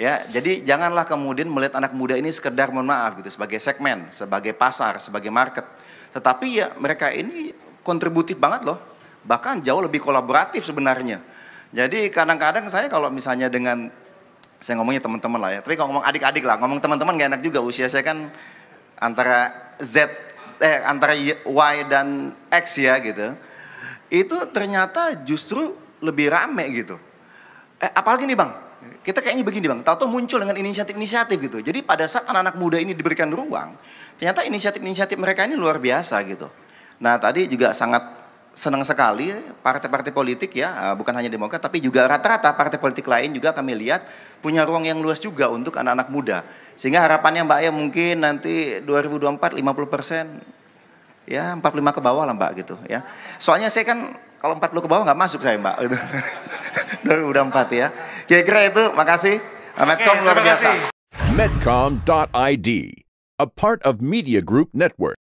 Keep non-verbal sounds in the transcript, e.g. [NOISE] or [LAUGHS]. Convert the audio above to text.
Ya, jadi janganlah kemudian melihat anak muda ini sekedar mohon maaf gitu sebagai segmen, sebagai pasar, sebagai market. Tetapi ya mereka ini kontributif banget loh. Bahkan jauh lebih kolaboratif sebenarnya. Jadi kadang-kadang saya kalau misalnya dengan saya ngomongnya teman-teman lah ya. Tapi kalau ngomong adik-adik lah, ngomong teman-teman gak enak juga usia saya kan antara Z eh antara Y dan X ya gitu. Itu ternyata justru lebih rame gitu. Eh, apalagi nih Bang, kita kayaknya begini bang, tahu muncul dengan inisiatif-inisiatif gitu. Jadi pada saat anak-anak muda ini diberikan ruang, ternyata inisiatif-inisiatif mereka ini luar biasa gitu. Nah tadi juga sangat senang sekali partai-partai politik ya, eh, bukan hanya Demokrat, tapi juga rata-rata partai politik lain juga kami lihat punya ruang yang luas juga untuk anak-anak muda. Sehingga harapannya Mbak ya mungkin nanti 2024 50 persen, ya 45 ke bawah lah Mbak gitu ya. Soalnya saya kan kalau 40 ke bawah nggak masuk saya Mbak gitu. [LAUGHS] [LAUGHS] empat ya. Kira-kira itu makasih. Medcom luar biasa. Medcom.id, a part of Media Group Network.